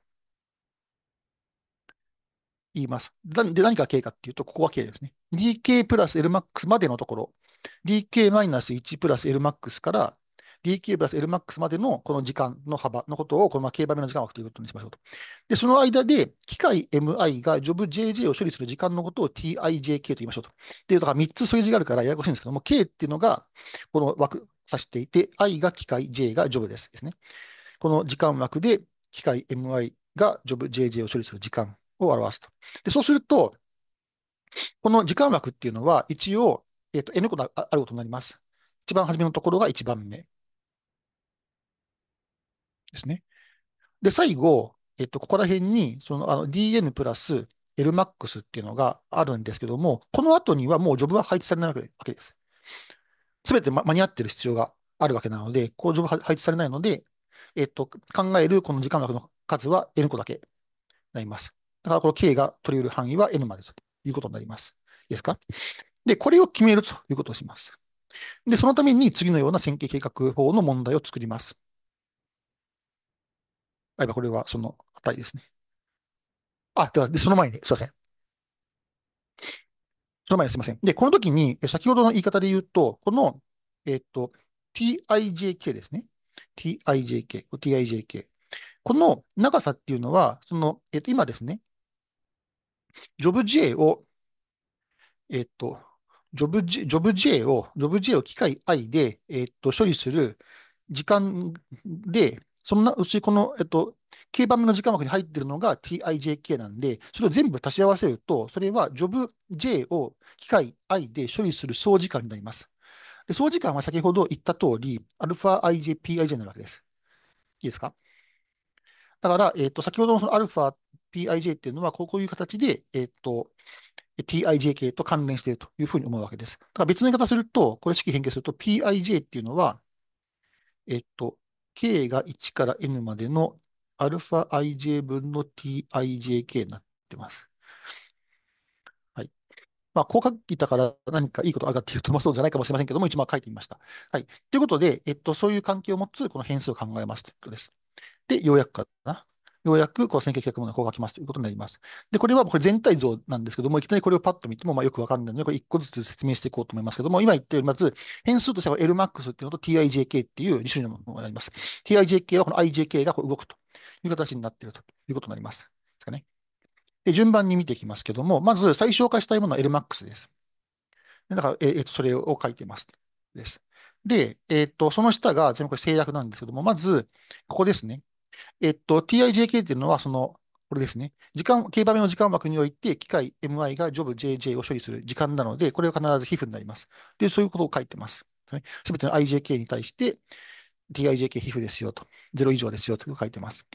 Speaker 1: 言います。で、何が K かっていうと、ここは K ですね。DK プラス LMAX までのところ、DK マイナス1プラス LMAX から d ープラス LMAX までのこの時間の幅のことを、この K 倍目の時間枠ということにしましょうと。で、その間で、機械 MI がジョブ JJ を処理する時間のことを TIJK と言いましょうと。で、だから3つ数字があるからややこしいんですけども、K っていうのがこの枠指していて、I が機械、J がジョブです。ですね。この時間枠で、機械 MI がジョブ JJ を処理する時間を表すと。で、そうすると、この時間枠っていうのは、一応、えっ、ー、と、N 個あることになります。一番初めのところが一番目。ですね。で、最後、えっと、ここら辺に、その、あの、DN プラス LMAX っていうのがあるんですけども、この後にはもうジョブは配置されないわけです。すべて、ま、間に合ってる必要があるわけなので、こうジョブは配置されないので、えっと、考えるこの時間枠の数は N 個だけになります。だからこの K が取り得る範囲は N までということになります。いいですかで、これを決めるということをします。で、そのために次のような線形計画法の問題を作ります。あ、今これはその値ですね。あ、では、でその前に、すいません。その前にすいません。で、この時に、先ほどの言い方で言うと、この、えっ、ー、と、tijk ですね。tijk、tijk。この長さっていうのは、その、えっ、と、今ですね、ジョブ J を、えっ、と、ジョブ J, ジョブ J を、ジョブ J を機械 i で、えっと、処理する時間で、そのうちこの、えっと、K 番目の時間枠に入っているのが TIJK なんで、それを全部足し合わせると、それは JobJ を機械 I で処理する総時間になります。で総時間は先ほど言った通り、αIJPIJ になるわけです。いいですかだから、えっ、と、先ほどのその αPIJ っていうのは、こういう形で、えっ、と、TIJK と関連しているというふうに思うわけです。だから別の言い方すると、これ式変形すると PIJ っていうのは、えっ、と、k が1から n までの αij 分の tijk になってます。はい。まあ、こう書いたから何かいいことあるかっていうと、まあ、そうじゃないかもしれませんけども、一応書いてみました。はい。ということで、えっと、そういう関係を持つこの変数を考えますということです。で、ようやくかな。ようやくこう1900万がこう書きますということになります。で、これはこれ全体像なんですけども、いきなりこれをパッと見てもまあよくわかんないので、これ一個ずつ説明していこうと思いますけども、今言ったように、まず変数としては LMAX っていうのと TIJK っていう2種類のものがあります。TIJK はこの IJK がこう動くという形になっているということになります。ですかね。で、順番に見ていきますけども、まず最小化したいものは LMAX です。だから、えっ、ー、と、それを書いてます。です。で、えっ、ー、と、その下が全部これ制約なんですけども、まず、ここですね。えっと、TIJK っていうのは、その、これですね。時間、競馬名の時間枠において、機械 MI がジョブ JJ を処理する時間なので、これは必ず皮膚になります。で、そういうことを書いてます。すべての IJK に対して、TIJK 皮膚ですよと、0以上ですよと書いてます。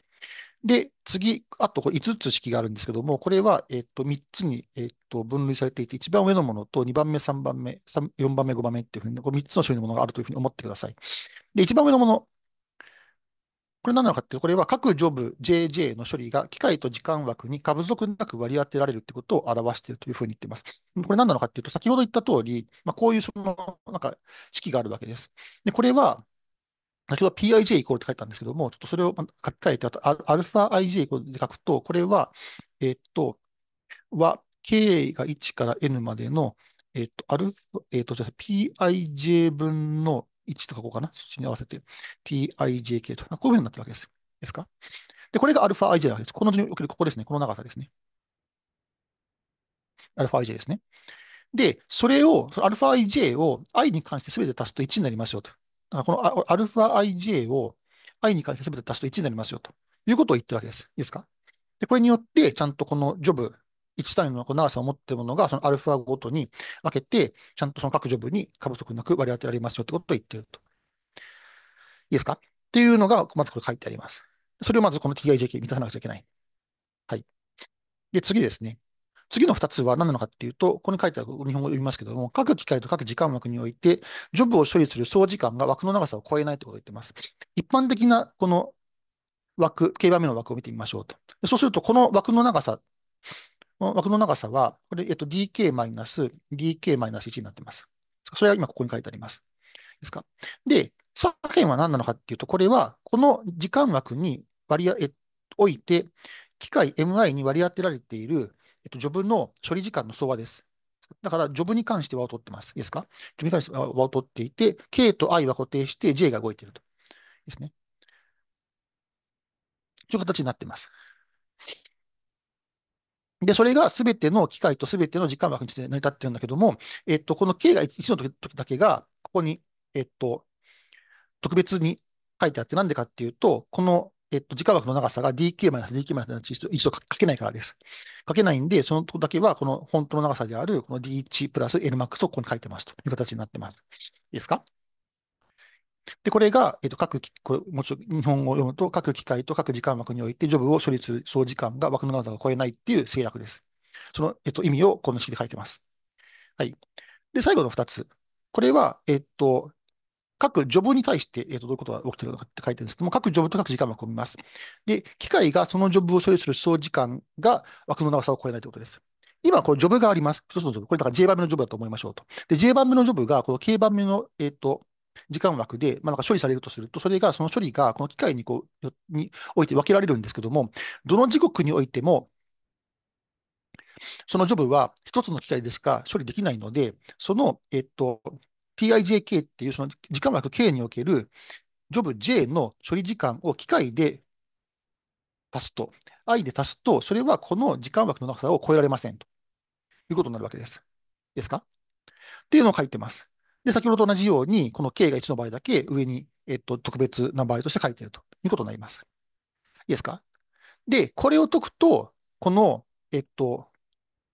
Speaker 1: で、次、あとこれ5つ式があるんですけども、これは、えっと、3つに、えっと、分類されていて、一番上のものと2番目、3番目、4番目、5番目っていうふうに、これ3つの種類のものがあるというふうに思ってください。で、一番上のもの、これ何なのかっていうと、これは各ジョブ JJ の処理が機械と時間枠に株属なく割り当てられるってことを表しているというふうに言っています。これ何なのかっていうと、先ほど言った通り、まあ、こういうその、なんか、式があるわけです。で、これは、先ほど PIJ イコールって書いたんですけども、ちょっとそれを書き換えて、アルファ IJ イコールで書くと、これは、えー、っと、は、K が1から N までの、えー、っと、アルファ、えー、っと、PIJ 分の1と書こうかな。そに合わせて tijk と。こういうふうになってるわけです。ですかで、これが αij なわけです。この図におけるここですね。この長さですね。αij ですね。で、それを、αij を i に関して全て足すと1になりますよと。だからこの αij を i に関して全て足すと1になりますよということを言ってるわけです。いいですかで、これによって、ちゃんとこのジョブ1単位の長さを持っているものが、そのアルファごとに分けて、ちゃんとその各ジョブに過不足なく割り当てられますよってことを言ってると。いいですかっていうのが、まずこれ書いてあります。それをまずこの TIJK 満たさなくちゃいけない。はい。で、次ですね。次の2つは何なのかっていうと、ここに書いてある日本語を読みますけども、各機械と各時間枠において、ジョブを処理する総時間が枠の長さを超えないということを言ってます。一般的なこの枠、競馬目の枠を見てみましょうと。そうすると、この枠の長さ枠の長さは、これ、えっと、dk マイナス dk マイナス1になってます。それは今ここに書いてあります。ですか。で、左辺は何なのかっていうと、これは、この時間枠に割りえおいて、機械 MI に割り当てられている、えっと、ジョブの処理時間の相和です。だから、ジョブに関してはを取ってます。いいですかジョブに関してはを取っていて、K と I は固定して、J が動いていると。ですね。という形になっています。で、それがすべての機械とすべての時間枠にいて成り立ってるんだけども、えっと、この K が1の時だけが、ここに、えっと、特別に書いてあって、なんでかっていうと、この、えっと、時間枠の長さが dq-dq-1 と書けないからです。書けないんで、そのとこだけは、この本当の長さである、この d1 プラス nmax をここに書いてますという形になってます。いいですかで、これが、えっと、各、これ、もうちょっと日本語を読むと、各機械と各時間枠において、ジョブを処理する総時間が枠の長さを超えないっていう制約です。その、えっと、意味をこの式で書いてます。はい。で、最後の2つ。これは、えっと、各ジョブに対して、えっと、どういうことが起きているのかって書いてるんですけども、各ジョブと各時間枠を見ます。で、機械がそのジョブを処理する総時間が枠の長さを超えないということです。今、これジョブがあります。一つのジョブ。これだから J 番目のジョブだと思いましょうと。で、J 番目のジョブが、この K 番目の、えっ、ー、と、時間枠で、まあ、なんか処理されるとすると、それが、その処理が、この機械にこう、において分けられるんですけども、どの時刻においても、そのジョブは一つの機械でしか処理できないので、その、えっと、PIJK っていうその時間枠 K におけるジョブ J の処理時間を機械で足すと、I で足すと、それはこの時間枠の長さを超えられませんということになるわけです。ですかっていうのを書いてます。で、先ほどと同じように、この K が1の場合だけ上に、えっと、特別な場合として書いているということになります。いいですかで、これを解くと、この、えっと、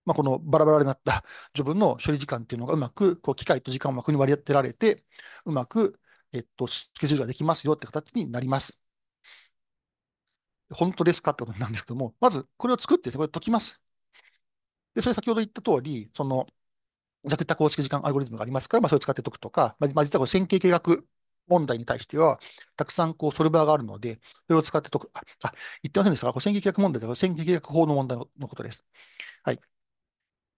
Speaker 1: まあ、このバラバラになった序 <laughs> 文の処理時間っていうのがうまく、こう、機械と時間をうまくに割り当てられて、うまく、えっと、スケジュールができますよって形になります。本当ですかってことなんですけども、まずこれを作って、これ解きます。で、それ先ほど言った通り、その、ざくた公式時間アルゴリズムがありますから、まあ、それを使って解くとか、まあ、実はこ線形計画問題に対しては、たくさんこうソルバーがあるので、それを使って解く。あ、あ言ってませんでしたかこ線形計画問題では線形計画法の問題のことです。はい。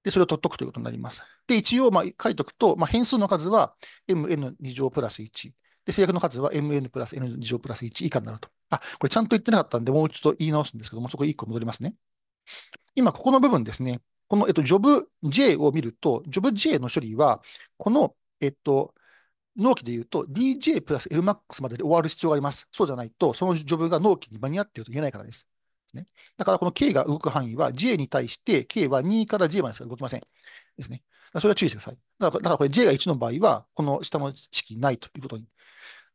Speaker 1: で、それを取っとくということになります。で、一応、まあ、書いておくと、まあ、変数の数は mn2 乗プラス1。で、制約の数は mn プラス n2 乗プラス1以下になると。あ、これちゃんと言ってなかったんで、もう一度言い直すんですけども、そこ1個戻りますね。今、ここの部分ですね。この、えっと、ジョブ J を見ると、ジョブ J の処理は、この、えっと、納期で言うと DJ プラス LMAX までで終わる必要があります。そうじゃないと、そのジョブが納期に間に合っていると言えないからです。ね、だからこの K が動く範囲は J に対して K は2から J までしか動きません。ですね。それは注意してください。だからからこれ J が1の場合は、この下の式ないということに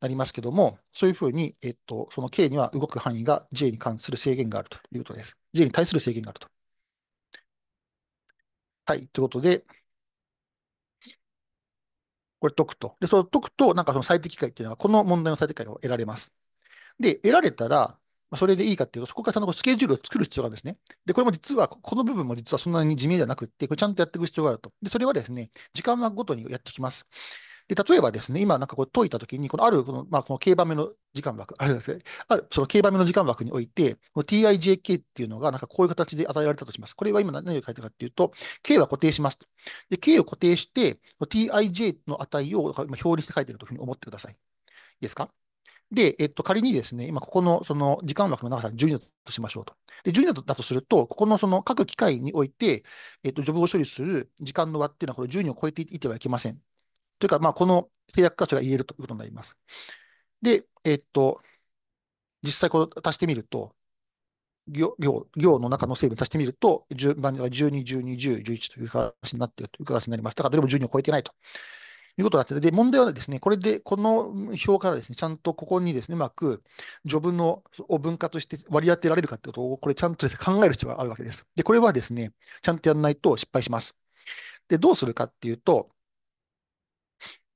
Speaker 1: なりますけども、そういうふうに、えっと、その K には動く範囲が J に関する制限があるということです。J に対する制限があるとはい、ということで、これ解くと。で、その解くと、なんかその最適解っていうのは、この問題の最適解を得られます。で、得られたら、それでいいかっていうと、そこからそのスケジュールを作る必要があるんですね。で、これも実は、この部分も実はそんなに地味じゃなくって、これちゃんとやっていく必要があると。で、それはですね、時間はごとにやってきます。で、例えばですね、今なんかこれ解いたときに、このある、この、まあ、この K 番目の時間枠、あれですね、ある、その K 番目の時間枠において、この TIJK っていうのが、なんかこういう形で与えられたとします。これは今何を書いてるかっていうと、K は固定しますと。で、K を固定して、TIJ の値を今表にして書いてるというふうに思ってください。いいですかで、えっと、仮にですね、今、ここの、その、時間枠の長さが12だとしましょうと。で、12だとすると、ここの、その、各機械において、えっと、ジョブを処理する時間の和っていうのは、これ12を超えていてはいけません。というか、まあ、この制約箇所が言えるということになります。で、えっと、実際これ足してみると、行行行の中の成分足してみると、順番が12、12、10、11という形になっているという形になります。だからどれも12を超えてないということになってで、問題はですね、これで、この表からですね、ちゃんとここにですね、うまく、序文のを分割して割り当てられるかってことを、これちゃんと考える必要があるわけです。で、これはですね、ちゃんとやらないと失敗します。で、どうするかっていうと、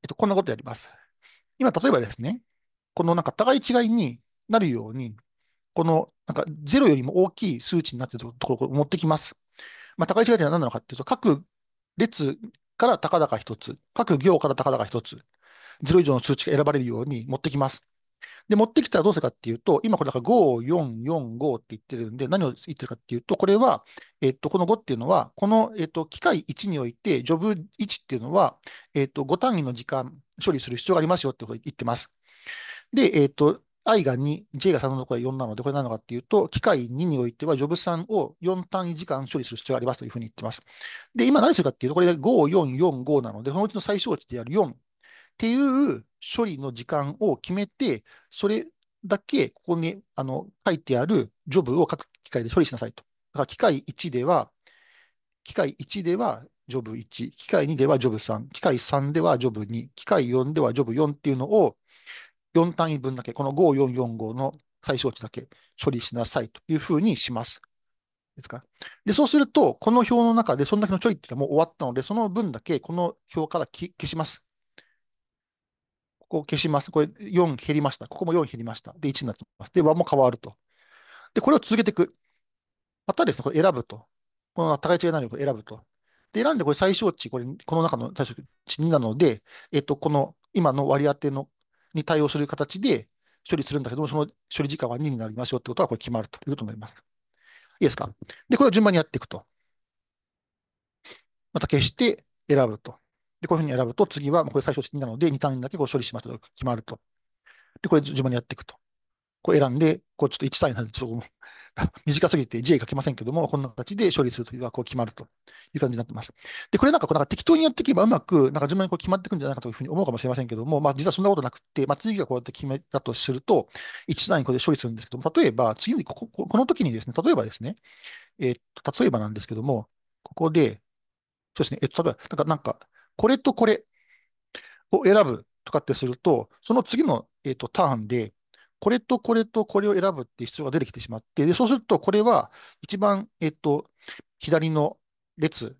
Speaker 1: えっと、こんなことやります。今、例えばですね、このなんか互い違いになるように、このなんか0よりも大きい数値になっているところを持ってきます。まあ、互い違いとは何なのかっていうと、各列から高々1つ、各行から高々1つ、0以上の数値が選ばれるように持ってきます。で、持ってきたらどうするかっていうと、今これだから5、4、4、5って言ってるんで、何を言ってるかっていうと、これは、えっと、この5っていうのは、この、えっと、機械1において、ジョブ1っていうのは、えっと、5単位の時間処理する必要がありますよってことを言ってます。で、えっと、i が2、j が3のところが4なので、これ何なのかっていうと、機械2においては、ジョブ3を4単位時間処理する必要がありますというふうに言ってます。で、今何するかっていうと、これが5、4、4、5なので、そのうちの最小値である4っていう処理の時間を決めて、それだけここにあの書いてあるジョブを各機械で処理しなさいと。だから機械1では、機械1ではジョブ1、機械2ではジョブ3、機械3ではジョブ2、機械4ではジョブ4っていうのを4単位分だけ、この5445の最小値だけ処理しなさいというふうにします。ですかで、そうすると、この表の中でそんだけの処理っていうのはもう終わったので、その分だけこの表から消します。ここ消します。これ4減りました。ここも4減りました。で、1になってます。で、和も変わると。で、これを続けていく。またですね、これ選ぶと。この高い違いになるように選ぶと。で、選んでこれ最小値、これ、この中の最小値2なので、えっと、この今の割り当てのに対応する形で処理するんだけども、その処理時間は2になりますよってことは、これ決まるということになります。いいですかで、これを順番にやっていくと。また消して選ぶと。で、こういうふうに選ぶと、次は、これ最小2なので、2単位だけこう処理しますと決まると。で、これ順番にやっていくと。こう選んで、こうちょっと1単位なんで、ちょっと <laughs> 短すぎて J 書けませんけども、こんな形で処理するというのはこう決まるという感じになってます。で、これなんかこうなんか適当にやっていけばうまく、なんか順番にこう決まっていくんじゃないかというふうに思うかもしれませんけども、まあ実はそんなことなくて、まあ次がこうやって決めたとすると、1単位これで処理するんですけども、例えば次にここ、この時にですね、例えばですね、えー、っと、例えばなんですけども、ここで、そうですね、えっと、例えば、なんか、なんか、これとこれを選ぶとかってすると、その次の、えーと、ターンで、これとこれとこれを選ぶっていう必要が出てきてしまって、でそうすると、これは一番、えーと、と左の列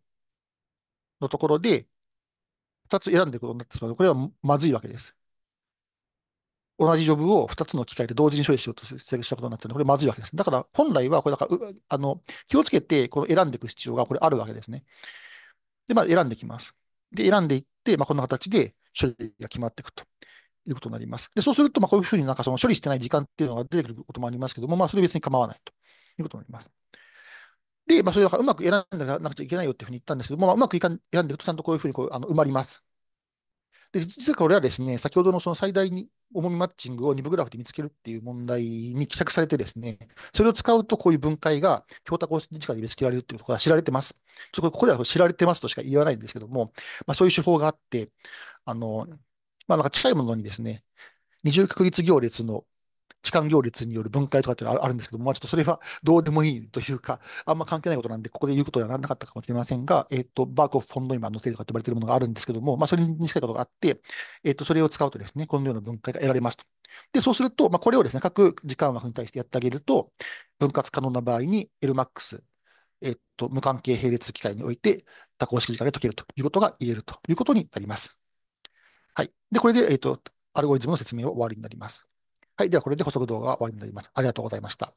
Speaker 1: のところで、2つ選んでいくことになってしまうこれはまずいわけです。同じジョブを2つの機械で同時に処理しようとしたことになってるので、これまずいわけです。だから本来は、これだからあの気をつけてこの選んでいく必要がこれあるわけですね。で、まあ、選んできます。で、選んでいって、まあ、この形で処理が決まっていくということになります。で、そうすると、まこういうふうになんかその処理してない時間っていうのが出てくることもありますけども、まあ、それ別に構わないということになります。で、まあ、それがうまく選んでなくちゃいけないよっていうふうに言ったんですけども、まあ、うまくいかん選んでると、ちゃんとこういうふうにこうあの埋まります。で、実はこれはですね、先ほどのその最大に重みマッチングを2部グラフで見つけるっていう問題に希釈されてですね、それを使うとこういう分解が強多高式時間で見つけられるっていうことが知られてます。そこここでは知られてますとしか言わないんですけども、まあ、そういう手法があって、あの、まあ、なんか近いものにですね、二重確率行列の痴漢行列による分解とかっていうのはあるんですけども、まあ、ちょっとそれはどうでもいいというか、あんま関係ないことなんで、ここで言うことにはならなかったかもしれませんが、えっ、ー、と、バーコフ・フォンドイマンのせいとかって言われているものがあるんですけども、まあ、それに近いことがあって、えっ、ー、と、それを使うとですね、このような分解が得られますと。で、そうすると、まあ、これをですね、各時間枠に対してやってあげると、分割可能な場合に Lmax、えっと、無関係並列機械において多項式時間で解けるということが言えるということになります。はい。で、これで、えっと、アルゴリズムの説明は終わりになります。はい。では、これで補足動画は終わりになります。ありがとうございました。